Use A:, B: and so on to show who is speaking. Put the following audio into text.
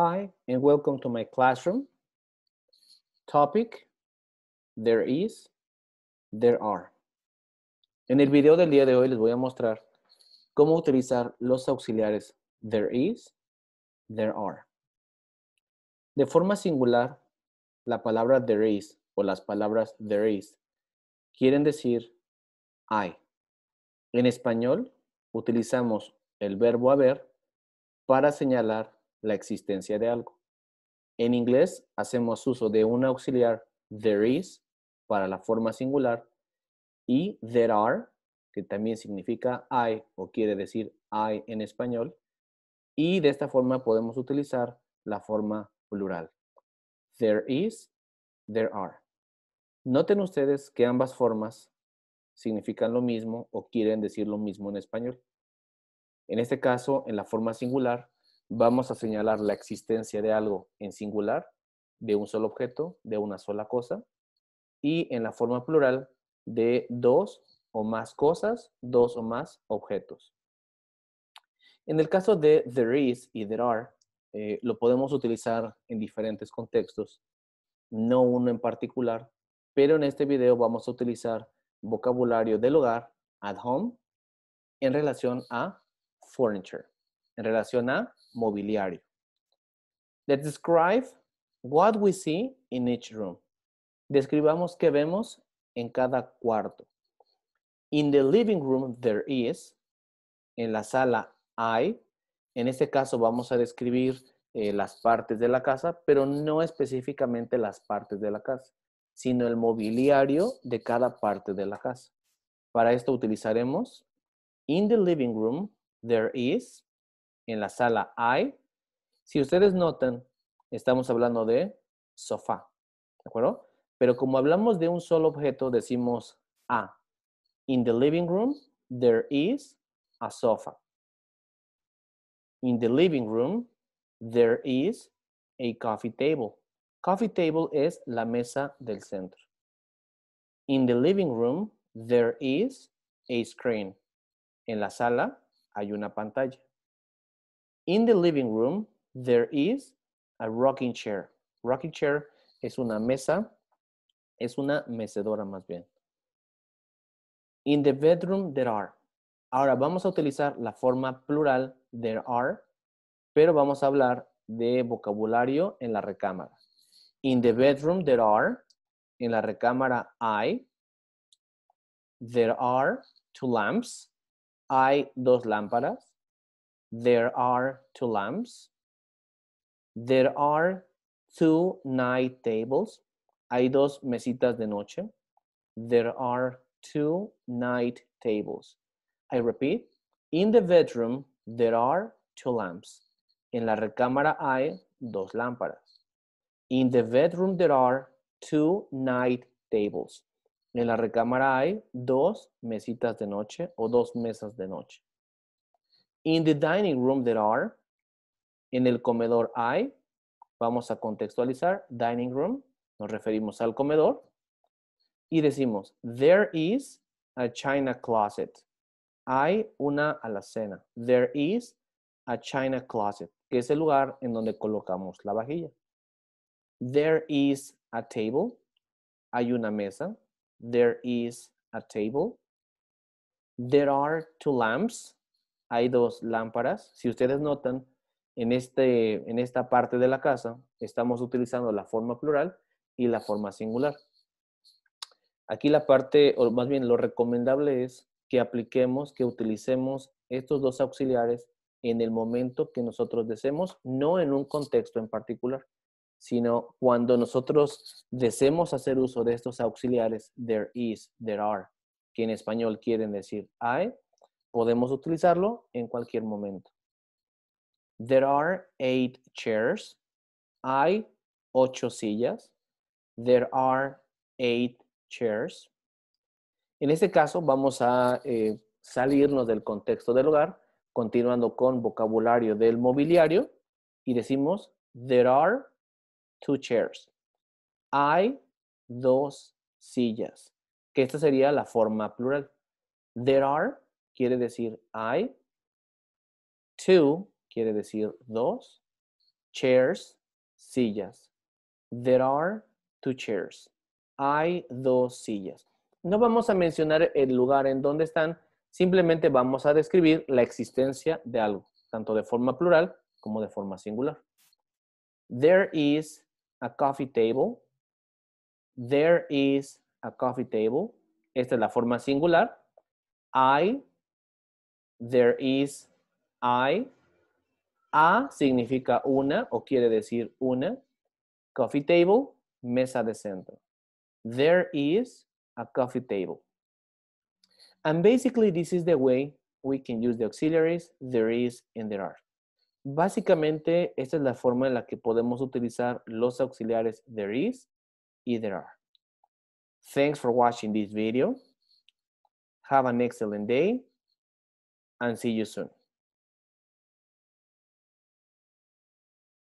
A: Hi, and welcome to my classroom. Topic, there is, there are. En el video del día de hoy les voy a mostrar cómo utilizar los auxiliares there is, there are. De forma singular, la palabra there is o las palabras there is quieren decir hay. En español, utilizamos el verbo haber para señalar la existencia de algo. En inglés hacemos uso de un auxiliar there is para la forma singular y there are, que también significa hay o quiere decir hay en español. Y de esta forma podemos utilizar la forma plural. There is, there are. Noten ustedes que ambas formas significan lo mismo o quieren decir lo mismo en español. En este caso, en la forma singular, vamos a señalar la existencia de algo en singular, de un solo objeto, de una sola cosa, y en la forma plural de dos o más cosas, dos o más objetos. En el caso de there is y there are, eh, lo podemos utilizar en diferentes contextos, no uno en particular, pero en este video vamos a utilizar vocabulario del hogar, at home, en relación a furniture en relación a mobiliario. Let's describe what we see in each room. Describamos qué vemos en cada cuarto. In the living room there is, en la sala hay, en este caso vamos a describir eh, las partes de la casa, pero no específicamente las partes de la casa, sino el mobiliario de cada parte de la casa. Para esto utilizaremos in the living room there is en la sala hay, Si ustedes notan, estamos hablando de sofá, ¿de acuerdo? Pero como hablamos de un solo objeto, decimos A. In the living room, there is a sofa. In the living room, there is a coffee table. Coffee table es la mesa del centro. In the living room, there is a screen. En la sala hay una pantalla. In the living room, there is a rocking chair. Rocking chair es una mesa, es una mecedora más bien. In the bedroom, there are. Ahora vamos a utilizar la forma plural, there are, pero vamos a hablar de vocabulario en la recámara. In the bedroom, there are. En la recámara, hay. There are two lamps. Hay dos lámparas. There are two lamps. There are two night tables. Hay dos mesitas de noche. There are two night tables. I repeat, in the bedroom there are two lamps. En la recámara hay dos lámparas. In the bedroom there are two night tables. En la recámara hay dos mesitas de noche o dos mesas de noche. In the dining room there are. En el comedor hay. Vamos a contextualizar. Dining room. Nos referimos al comedor. Y decimos, there is a china closet. Hay una alacena. There is a china closet, que es el lugar en donde colocamos la vajilla. There is a table. Hay una mesa. There is a table. There are two lamps hay dos lámparas. Si ustedes notan, en, este, en esta parte de la casa estamos utilizando la forma plural y la forma singular. Aquí la parte, o más bien lo recomendable es que apliquemos, que utilicemos estos dos auxiliares en el momento que nosotros deseemos, no en un contexto en particular, sino cuando nosotros deseemos hacer uso de estos auxiliares, there is, there are, que en español quieren decir hay podemos utilizarlo en cualquier momento. There are eight chairs. Hay ocho sillas. There are eight chairs. En este caso vamos a eh, salirnos del contexto del hogar, continuando con vocabulario del mobiliario y decimos there are two chairs. Hay dos sillas, que esta sería la forma plural. There are quiere decir I. Two quiere decir dos. Chairs, sillas. There are two chairs. Hay dos sillas. No vamos a mencionar el lugar en donde están, simplemente vamos a describir la existencia de algo, tanto de forma plural como de forma singular. There is a coffee table. There is a coffee table. Esta es la forma singular. I There is I. A significa una o quiere decir una. Coffee table, mesa de centro. There is a coffee table. And basically this is the way we can use the auxiliaries there is and there are. Básicamente esta es la forma en la que podemos utilizar los auxiliares there is y there are. Thanks for watching this video. Have an excellent day. and see you soon.